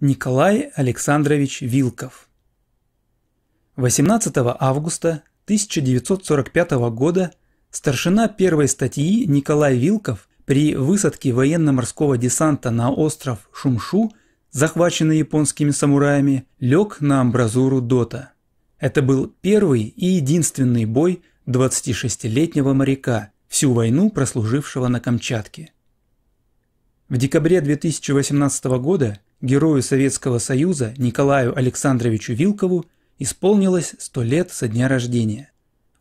Николай Александрович Вилков. 18 августа 1945 года старшина первой статьи Николай Вилков при высадке военно-морского десанта на остров Шумшу, захваченный японскими самураями, лег на амбразуру Дота. Это был первый и единственный бой 26-летнего моряка, всю войну прослужившего на Камчатке. В декабре 2018 года Герою Советского Союза Николаю Александровичу Вилкову исполнилось 100 лет со дня рождения.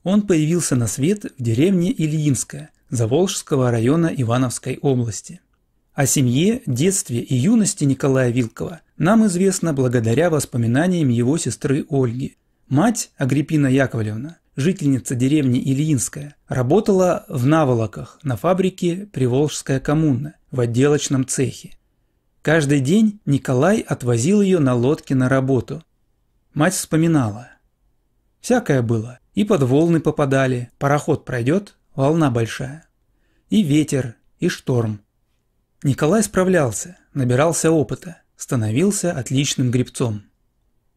Он появился на свет в деревне Ильинская Заволжского района Ивановской области. О семье, детстве и юности Николая Вилкова нам известно благодаря воспоминаниям его сестры Ольги. Мать Агриппина Яковлевна, жительница деревни Ильинская, работала в наволоках на фабрике «Приволжская коммуна» в отделочном цехе. Каждый день Николай отвозил ее на лодке на работу. Мать вспоминала. Всякое было. И под волны попадали. Пароход пройдет, волна большая. И ветер, и шторм. Николай справлялся, набирался опыта, становился отличным гребцом.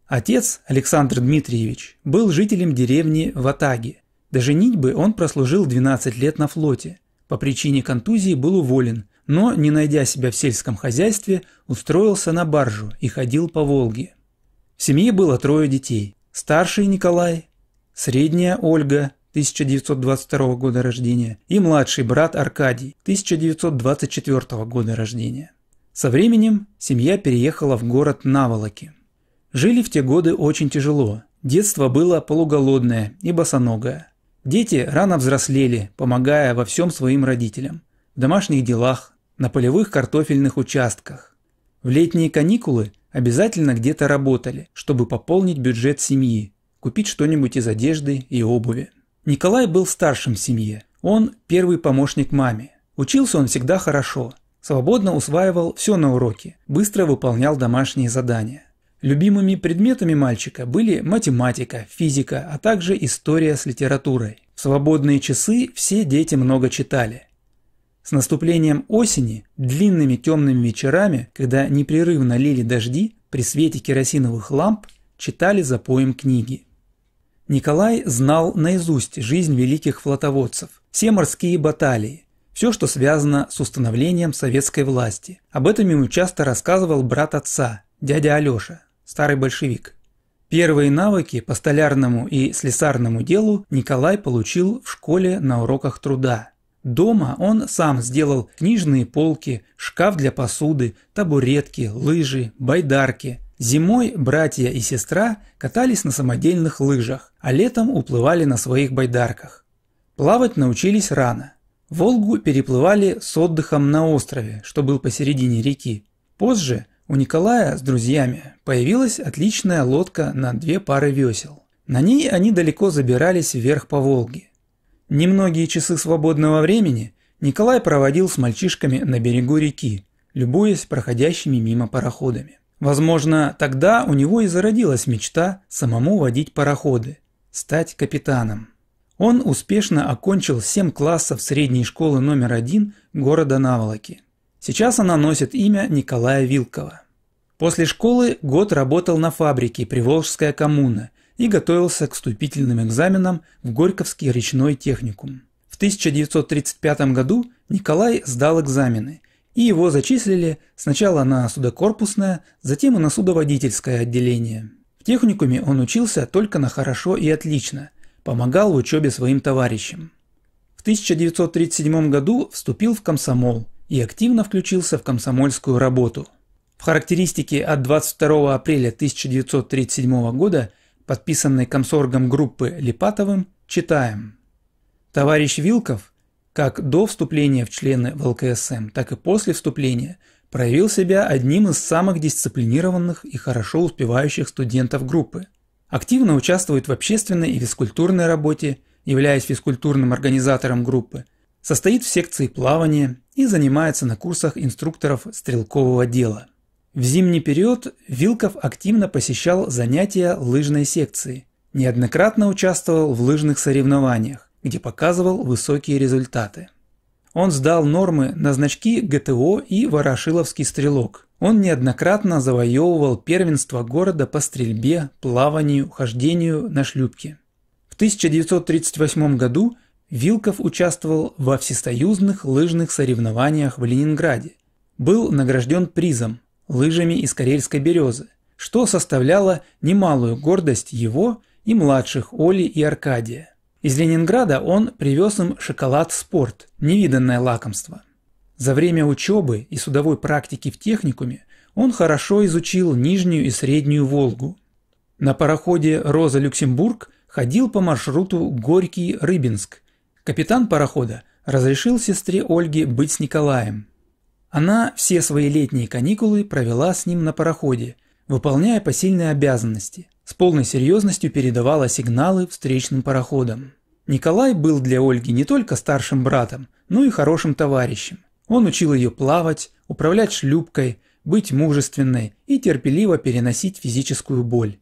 Отец, Александр Дмитриевич, был жителем деревни Ватаги. До женитьбы он прослужил 12 лет на флоте. По причине контузии был уволен но, не найдя себя в сельском хозяйстве, устроился на баржу и ходил по Волге. В семье было трое детей. Старший Николай, средняя Ольга, 1922 года рождения, и младший брат Аркадий, 1924 года рождения. Со временем семья переехала в город Наволоки. Жили в те годы очень тяжело. Детство было полуголодное и босоногое. Дети рано взрослели, помогая во всем своим родителям. В домашних делах, на полевых картофельных участках. В летние каникулы обязательно где-то работали, чтобы пополнить бюджет семьи, купить что-нибудь из одежды и обуви. Николай был старшим в семье. Он первый помощник маме. Учился он всегда хорошо, свободно усваивал все на уроке, быстро выполнял домашние задания. Любимыми предметами мальчика были математика, физика, а также история с литературой. В свободные часы все дети много читали. С наступлением осени, длинными темными вечерами, когда непрерывно лили дожди, при свете керосиновых ламп читали за поем книги. Николай знал наизусть жизнь великих флотоводцев, все морские баталии, все, что связано с установлением советской власти. Об этом ему часто рассказывал брат отца, дядя Алеша, старый большевик. Первые навыки по столярному и слесарному делу Николай получил в школе на уроках труда. Дома он сам сделал книжные полки, шкаф для посуды, табуретки, лыжи, байдарки. Зимой братья и сестра катались на самодельных лыжах, а летом уплывали на своих байдарках. Плавать научились рано. Волгу переплывали с отдыхом на острове, что был посередине реки. Позже у Николая с друзьями появилась отличная лодка на две пары весел. На ней они далеко забирались вверх по Волге. Немногие часы свободного времени Николай проводил с мальчишками на берегу реки, любуясь проходящими мимо пароходами. Возможно, тогда у него и зародилась мечта самому водить пароходы, стать капитаном. Он успешно окончил 7 классов средней школы номер 1 города Наволоки. Сейчас она носит имя Николая Вилкова. После школы год работал на фабрике «Приволжская коммуна», и готовился к вступительным экзаменам в Горьковский речной техникум. В 1935 году Николай сдал экзамены, и его зачислили сначала на судокорпусное, затем и на судоводительское отделение. В техникуме он учился только на хорошо и отлично, помогал в учебе своим товарищам. В 1937 году вступил в комсомол и активно включился в комсомольскую работу. В характеристике от 22 апреля 1937 года подписанный комсоргом группы Липатовым, читаем. Товарищ Вилков, как до вступления в члены ВЛКСМ, так и после вступления, проявил себя одним из самых дисциплинированных и хорошо успевающих студентов группы. Активно участвует в общественной и физкультурной работе, являясь физкультурным организатором группы, состоит в секции плавания и занимается на курсах инструкторов стрелкового дела. В зимний период Вилков активно посещал занятия лыжной секции, неоднократно участвовал в лыжных соревнованиях, где показывал высокие результаты. Он сдал нормы на значки ГТО и Ворошиловский стрелок. Он неоднократно завоевывал первенство города по стрельбе, плаванию, хождению на шлюпке. В 1938 году Вилков участвовал во всесоюзных лыжных соревнованиях в Ленинграде. Был награжден призом лыжами из карельской березы, что составляло немалую гордость его и младших Оли и Аркадия. Из Ленинграда он привез им шоколад «Спорт» – невиданное лакомство. За время учебы и судовой практики в техникуме он хорошо изучил Нижнюю и Среднюю Волгу. На пароходе «Роза Люксембург» ходил по маршруту Горький-Рыбинск. Капитан парохода разрешил сестре Ольге быть с Николаем. Она все свои летние каникулы провела с ним на пароходе, выполняя посильные обязанности, с полной серьезностью передавала сигналы встречным пароходам. Николай был для Ольги не только старшим братом, но и хорошим товарищем. Он учил ее плавать, управлять шлюпкой, быть мужественной и терпеливо переносить физическую боль.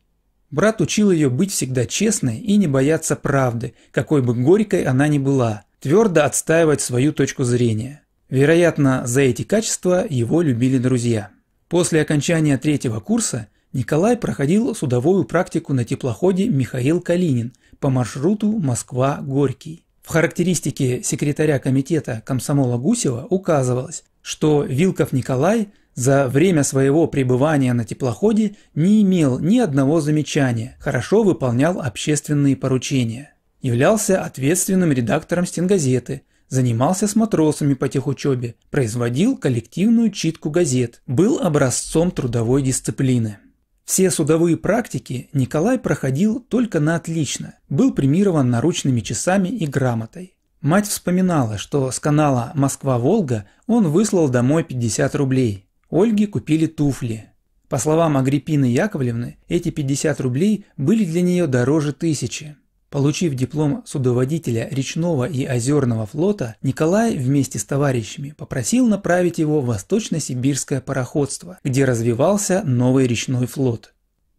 Брат учил ее быть всегда честной и не бояться правды, какой бы горькой она ни была, твердо отстаивать свою точку зрения. Вероятно, за эти качества его любили друзья. После окончания третьего курса Николай проходил судовую практику на теплоходе «Михаил Калинин» по маршруту Москва-Горький. В характеристике секретаря комитета комсомола Гусева указывалось, что Вилков Николай за время своего пребывания на теплоходе не имел ни одного замечания, хорошо выполнял общественные поручения. Являлся ответственным редактором стенгазеты – занимался с матросами по техучебе, производил коллективную читку газет, был образцом трудовой дисциплины. Все судовые практики Николай проходил только на отлично, был премирован наручными часами и грамотой. Мать вспоминала, что с канала «Москва-Волга» он выслал домой 50 рублей. Ольге купили туфли. По словам Агриппины Яковлевны, эти 50 рублей были для нее дороже тысячи. Получив диплом судоводителя речного и озерного флота, Николай вместе с товарищами попросил направить его в Восточно-Сибирское пароходство, где развивался новый речной флот.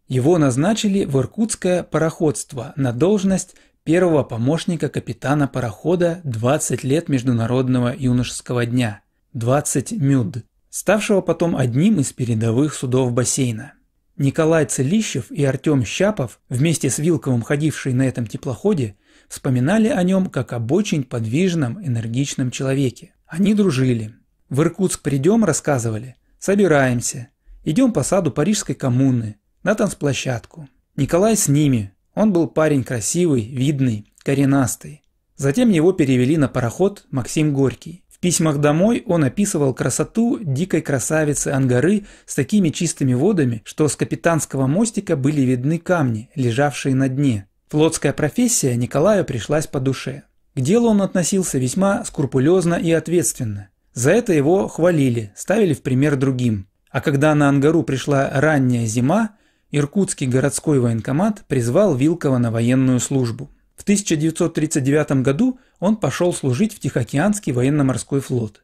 Его назначили в Иркутское пароходство на должность первого помощника капитана парохода 20 лет Международного юношеского дня, 20 мюд, ставшего потом одним из передовых судов бассейна. Николай Целищев и Артем Щапов, вместе с Вилковым ходившие на этом теплоходе, вспоминали о нем как об очень подвижном, энергичном человеке. Они дружили. В Иркутск придем, рассказывали. Собираемся. Идем по саду Парижской коммуны, на танцплощадку. Николай с ними. Он был парень красивый, видный, коренастый. Затем его перевели на пароход Максим Горький письмах домой он описывал красоту дикой красавицы Ангары с такими чистыми водами, что с капитанского мостика были видны камни, лежавшие на дне. Флотская профессия Николаю пришлась по душе. К делу он относился весьма скрупулезно и ответственно. За это его хвалили, ставили в пример другим. А когда на Ангару пришла ранняя зима, Иркутский городской военкомат призвал Вилкова на военную службу. В 1939 году он пошел служить в Тихоокеанский военно-морской флот.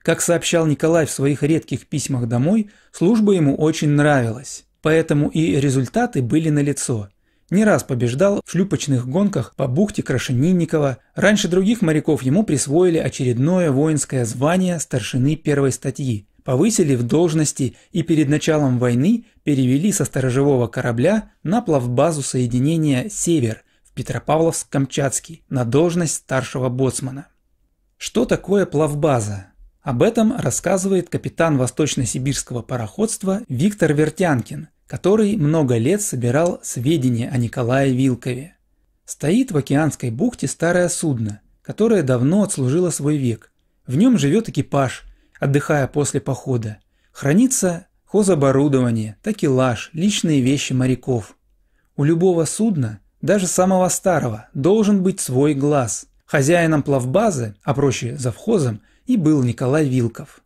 Как сообщал Николай в своих редких письмах домой, служба ему очень нравилась, поэтому и результаты были налицо. Не раз побеждал в шлюпочных гонках по бухте Крашенинникова, раньше других моряков ему присвоили очередное воинское звание старшины первой статьи, повысили в должности и перед началом войны перевели со сторожевого корабля на плавбазу соединения «Север», Петропавловск-Камчатский на должность старшего боцмана. Что такое плавбаза? Об этом рассказывает капитан Восточно-Сибирского пароходства Виктор Вертянкин, который много лет собирал сведения о Николае Вилкове. Стоит в океанской бухте старое судно, которое давно отслужило свой век. В нем живет экипаж, отдыхая после похода. Хранится хозоборудование, такелаж, личные вещи моряков. У любого судна даже самого старого, должен быть свой глаз. Хозяином плавбазы, а проще завхозом, и был Николай Вилков.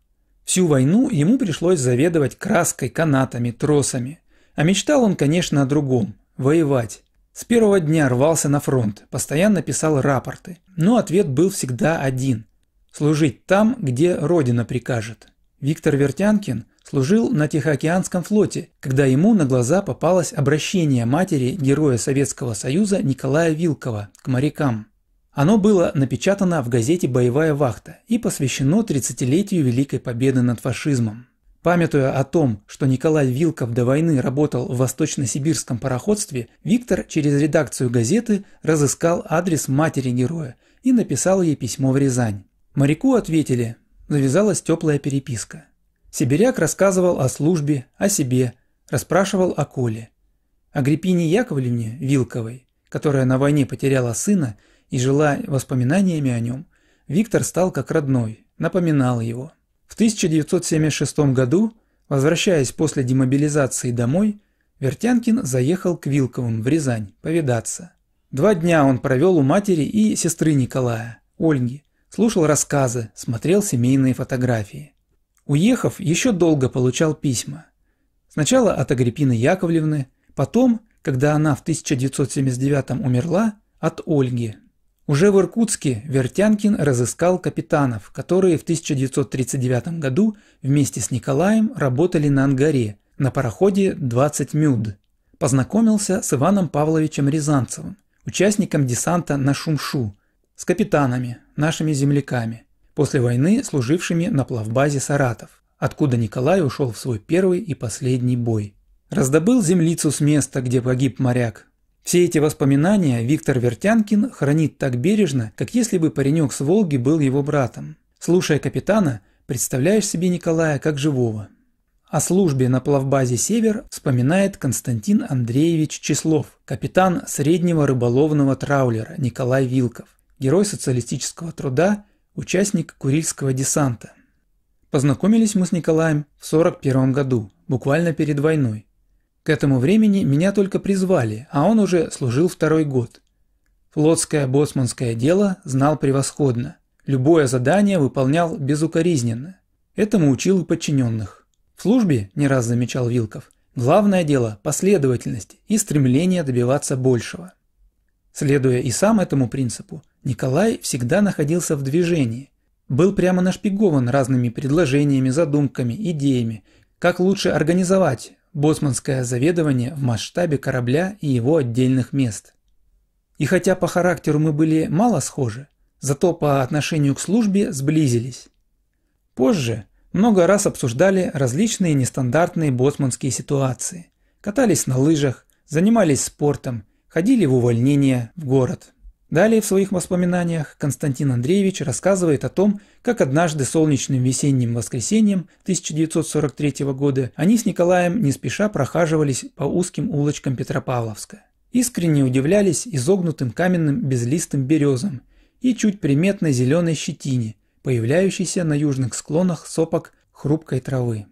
Всю войну ему пришлось заведовать краской, канатами, тросами. А мечтал он, конечно, о другом – воевать. С первого дня рвался на фронт, постоянно писал рапорты, но ответ был всегда один – служить там, где Родина прикажет. Виктор Вертянкин служил на Тихоокеанском флоте, когда ему на глаза попалось обращение матери героя Советского Союза Николая Вилкова к морякам. Оно было напечатано в газете «Боевая вахта» и посвящено 30-летию Великой Победы над фашизмом. Памятуя о том, что Николай Вилков до войны работал в Восточно-Сибирском пароходстве, Виктор через редакцию газеты разыскал адрес матери героя и написал ей письмо в Рязань. Моряку ответили, завязалась теплая переписка. Сибиряк рассказывал о службе, о себе, расспрашивал о Коле. О Гриппине Яковлевне Вилковой, которая на войне потеряла сына и жила воспоминаниями о нем, Виктор стал как родной, напоминал его. В 1976 году, возвращаясь после демобилизации домой, Вертянкин заехал к Вилковым в Рязань повидаться. Два дня он провел у матери и сестры Николая, Ольги, слушал рассказы, смотрел семейные фотографии. Уехав, еще долго получал письма. Сначала от Агриппины Яковлевны, потом, когда она в 1979 умерла, от Ольги. Уже в Иркутске Вертянкин разыскал капитанов, которые в 1939 году вместе с Николаем работали на Ангаре на пароходе 20 мюд. Познакомился с Иваном Павловичем Рязанцевым, участником десанта на Шумшу, с капитанами, нашими земляками – после войны служившими на плавбазе «Саратов», откуда Николай ушел в свой первый и последний бой. Раздобыл землицу с места, где погиб моряк. Все эти воспоминания Виктор Вертянкин хранит так бережно, как если бы паренек с Волги был его братом. Слушая капитана, представляешь себе Николая как живого. О службе на плавбазе «Север» вспоминает Константин Андреевич Числов, капитан среднего рыболовного траулера Николай Вилков, герой социалистического труда участник Курильского десанта. Познакомились мы с Николаем в 41 году, буквально перед войной. К этому времени меня только призвали, а он уже служил второй год. Флотское боцманское дело знал превосходно. Любое задание выполнял безукоризненно. Этому учил и подчиненных. В службе, не раз замечал Вилков, главное дело – последовательность и стремление добиваться большего. Следуя и сам этому принципу, Николай всегда находился в движении, был прямо нашпигован разными предложениями, задумками, идеями, как лучше организовать боцманское заведование в масштабе корабля и его отдельных мест. И хотя по характеру мы были мало схожи, зато по отношению к службе сблизились. Позже много раз обсуждали различные нестандартные боцманские ситуации, катались на лыжах, занимались спортом, ходили в увольнение в город. Далее в своих воспоминаниях Константин Андреевич рассказывает о том, как однажды солнечным весенним воскресеньем 1943 года они с Николаем не спеша прохаживались по узким улочкам Петропавловска. Искренне удивлялись изогнутым каменным безлистым березам и чуть приметной зеленой щетине, появляющейся на южных склонах сопок хрупкой травы.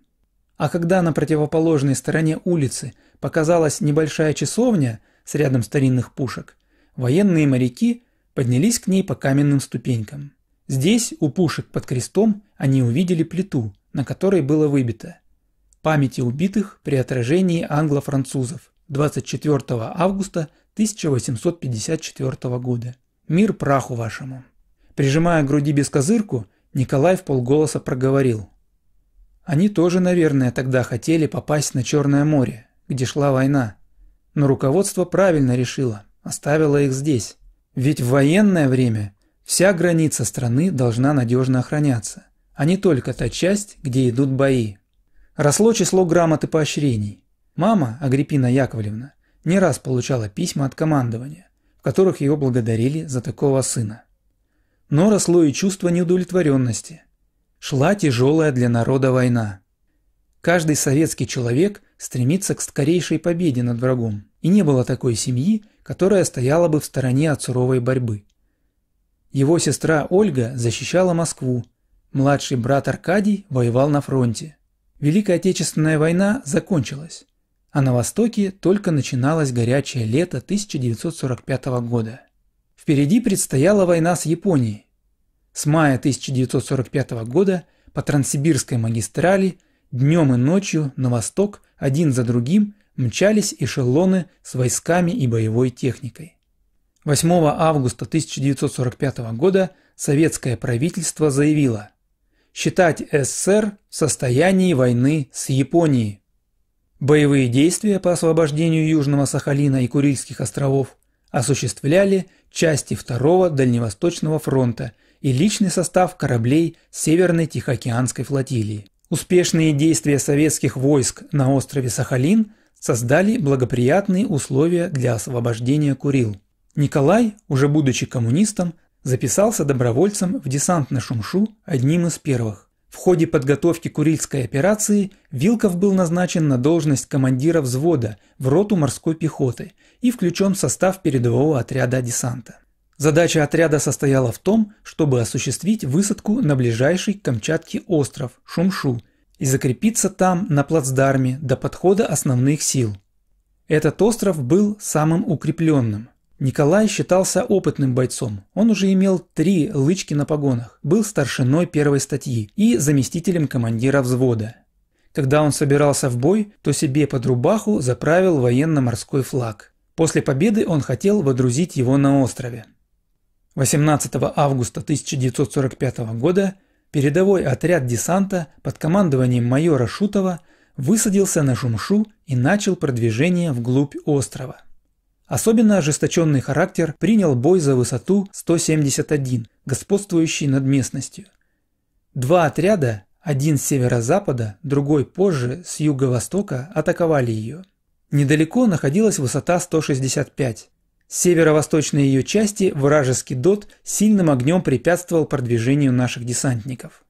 А когда на противоположной стороне улицы показалась небольшая часовня с рядом старинных пушек – Военные моряки поднялись к ней по каменным ступенькам. Здесь, у пушек под крестом, они увидели плиту, на которой было выбито «Памяти убитых при отражении англо-французов 24 августа 1854 года. Мир праху вашему». Прижимая к груди бескозырку, Николай в полголоса проговорил. Они тоже, наверное, тогда хотели попасть на Черное море, где шла война, но руководство правильно решило оставила их здесь. Ведь в военное время вся граница страны должна надежно охраняться, а не только та часть, где идут бои. Росло число грамот и поощрений. Мама, Агриппина Яковлевна, не раз получала письма от командования, в которых ее благодарили за такого сына. Но росло и чувство неудовлетворенности. Шла тяжелая для народа война. Каждый советский человек стремится к скорейшей победе над врагом и не было такой семьи, которая стояла бы в стороне от суровой борьбы. Его сестра Ольга защищала Москву, младший брат Аркадий воевал на фронте. Великая Отечественная война закончилась, а на Востоке только начиналось горячее лето 1945 года. Впереди предстояла война с Японией. С мая 1945 года по Транссибирской магистрали днем и ночью на восток один за другим – мчались эшелоны с войсками и боевой техникой. 8 августа 1945 года советское правительство заявило «Считать СССР в состоянии войны с Японией». Боевые действия по освобождению Южного Сахалина и Курильских островов осуществляли части 2-го Дальневосточного фронта и личный состав кораблей Северной Тихоокеанской флотилии. Успешные действия советских войск на острове Сахалин – создали благоприятные условия для освобождения Курил. Николай, уже будучи коммунистом, записался добровольцем в десант на Шумшу одним из первых. В ходе подготовки Курильской операции Вилков был назначен на должность командира взвода в роту морской пехоты и включен в состав передового отряда десанта. Задача отряда состояла в том, чтобы осуществить высадку на ближайший к Камчатке остров Шумшу и закрепиться там на плацдарме до подхода основных сил. Этот остров был самым укрепленным. Николай считался опытным бойцом. Он уже имел три лычки на погонах, был старшиной первой статьи и заместителем командира взвода. Когда он собирался в бой, то себе под рубаху заправил военно-морской флаг. После победы он хотел водрузить его на острове. 18 августа 1945 года передовой отряд десанта под командованием майора Шутова высадился на Жумшу и начал продвижение вглубь острова. Особенно ожесточенный характер принял бой за высоту 171, господствующий над местностью. Два отряда, один с северо-запада, другой позже с юго-востока, атаковали ее. Недалеко находилась высота 165, северо-восточной ее части вражеский ДОТ сильным огнем препятствовал продвижению наших десантников.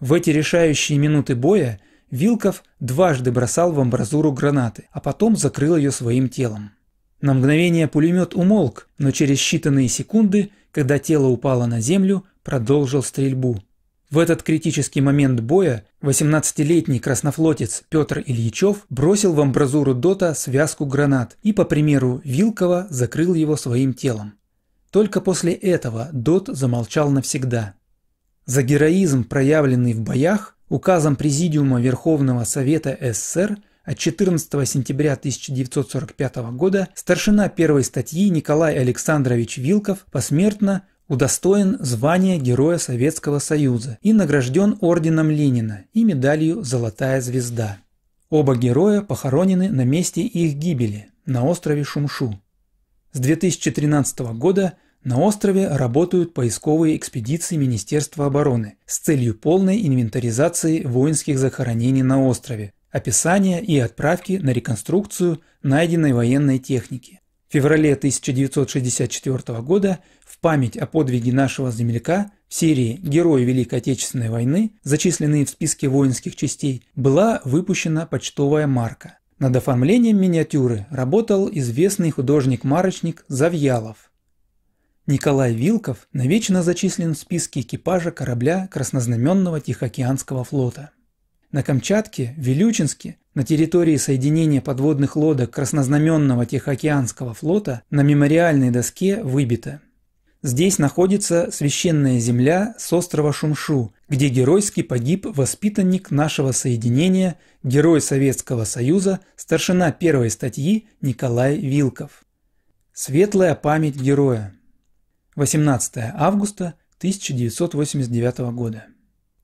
В эти решающие минуты боя Вилков дважды бросал в амбразуру гранаты, а потом закрыл ее своим телом. На мгновение пулемет умолк, но через считанные секунды, когда тело упало на землю, продолжил стрельбу – в этот критический момент боя 18-летний краснофлотец Петр Ильичев бросил в амбразуру Дота связку гранат и, по примеру Вилкова, закрыл его своим телом. Только после этого Дот замолчал навсегда. За героизм, проявленный в боях, указом Президиума Верховного Совета СССР от 14 сентября 1945 года старшина первой статьи Николай Александрович Вилков посмертно удостоен звания Героя Советского Союза и награжден орденом Ленина и медалью «Золотая звезда». Оба героя похоронены на месте их гибели на острове Шумшу. С 2013 года на острове работают поисковые экспедиции Министерства обороны с целью полной инвентаризации воинских захоронений на острове, описания и отправки на реконструкцию найденной военной техники. В феврале 1964 года память о подвиге нашего земляка в серии «Герои Великой Отечественной войны», зачисленные в списке воинских частей, была выпущена почтовая марка. Над оформлением миниатюры работал известный художник-марочник Завьялов. Николай Вилков навечно зачислен в списке экипажа корабля Краснознаменного Тихоокеанского флота. На Камчатке, Вилючинске, на территории соединения подводных лодок Краснознаменного Тихоокеанского флота на мемориальной доске выбито – Здесь находится священная земля с острова Шумшу, где геройски погиб воспитанник нашего соединения, герой Советского Союза, старшина первой статьи Николай Вилков. Светлая память героя. 18 августа 1989 года.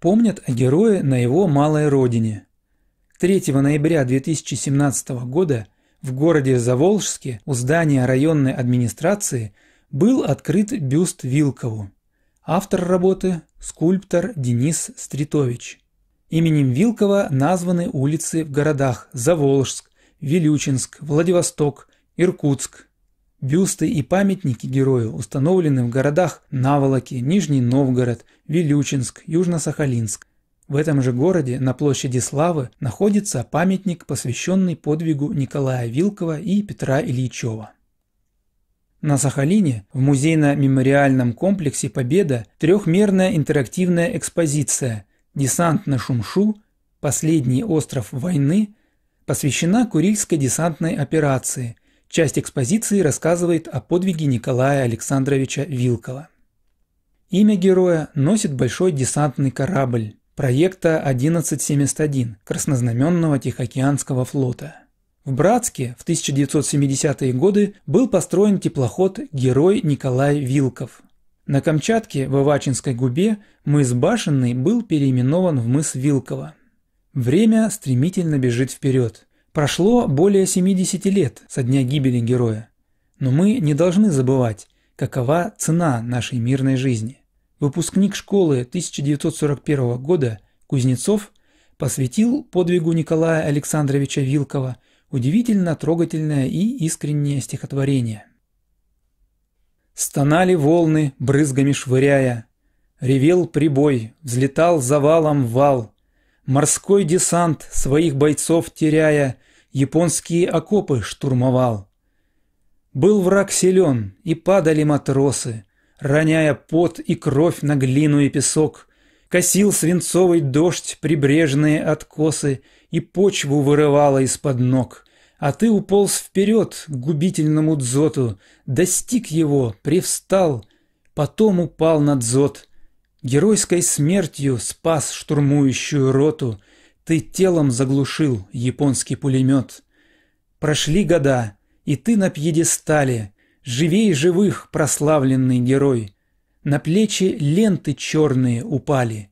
Помнят о герое на его малой родине. 3 ноября 2017 года в городе Заволжске у здания районной администрации – был открыт бюст Вилкову. Автор работы – скульптор Денис Стритович. Именем Вилкова названы улицы в городах Заволжск, Вилючинск, Владивосток, Иркутск. Бюсты и памятники герою установлены в городах Наволоки, Нижний Новгород, Вилючинск, Южно-Сахалинск. В этом же городе на площади Славы находится памятник, посвященный подвигу Николая Вилкова и Петра Ильичева. На Сахалине в музейно-мемориальном комплексе «Победа» трехмерная интерактивная экспозиция «Десант на Шумшу. Последний остров войны» посвящена Курильской десантной операции. Часть экспозиции рассказывает о подвиге Николая Александровича Вилкова. Имя героя носит большой десантный корабль проекта 1171 Краснознаменного Тихоокеанского флота – в Братске в 1970-е годы был построен теплоход «Герой Николай Вилков». На Камчатке, в Ивачинской губе, мыс Башенный был переименован в мыс Вилкова. Время стремительно бежит вперед. Прошло более 70 лет со дня гибели героя. Но мы не должны забывать, какова цена нашей мирной жизни. Выпускник школы 1941 года Кузнецов посвятил подвигу Николая Александровича Вилкова – Удивительно трогательное и искреннее стихотворение. Стонали волны, брызгами швыряя. Ревел прибой, взлетал завалом вал. Морской десант, своих бойцов теряя, Японские окопы штурмовал. Был враг силен, и падали матросы, Роняя пот и кровь на глину и песок. Косил свинцовый дождь прибрежные откосы и почву вырывала из-под ног. А ты уполз вперед к губительному дзоту, достиг его, привстал, потом упал на дзот. Геройской смертью спас штурмующую роту, ты телом заглушил японский пулемет. Прошли года, и ты на пьедестале, живей живых прославленный герой. На плечи ленты черные упали,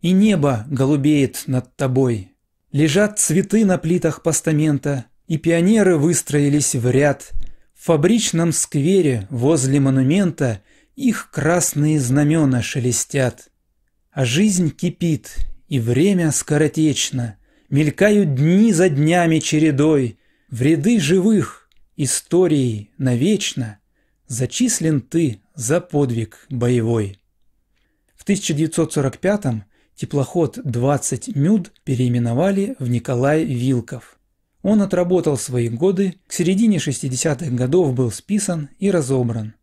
и небо голубеет над тобой. Лежат цветы на плитах постамента, и пионеры выстроились в ряд. В фабричном сквере возле монумента их красные знамена шелестят. А жизнь кипит, и время скоротечно. Мелькают дни за днями чередой. В ряды живых, истории навечно, Зачислен ты за подвиг боевой. В 1945-м теплоход 20 Мюд переименовали в Николай Вилков. Он отработал свои годы, к середине 60-х годов был списан и разобран.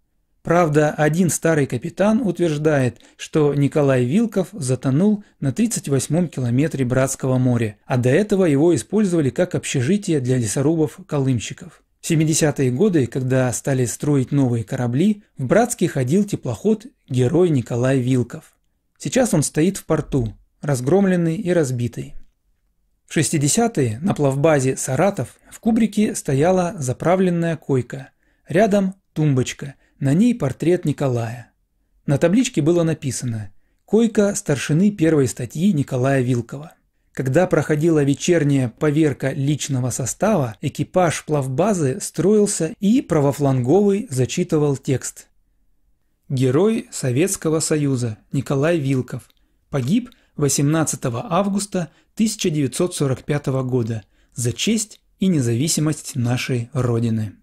Правда, один старый капитан утверждает, что Николай Вилков затонул на 38-м километре Братского моря, а до этого его использовали как общежитие для лесорубов-колымщиков. В 70-е годы, когда стали строить новые корабли, в Братске ходил теплоход «Герой Николай Вилков». Сейчас он стоит в порту, разгромленный и разбитый. В 60-е на плавбазе «Саратов» в кубрике стояла заправленная койка. Рядом тумбочка, на ней портрет Николая. На табличке было написано «Койка старшины первой статьи Николая Вилкова». Когда проходила вечерняя поверка личного состава, экипаж плавбазы строился и правофланговый зачитывал текст. Герой Советского Союза Николай Вилков погиб 18 августа 1945 года за честь и независимость нашей Родины.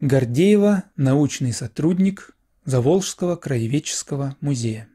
Гордеева – научный сотрудник Заволжского краеведческого музея.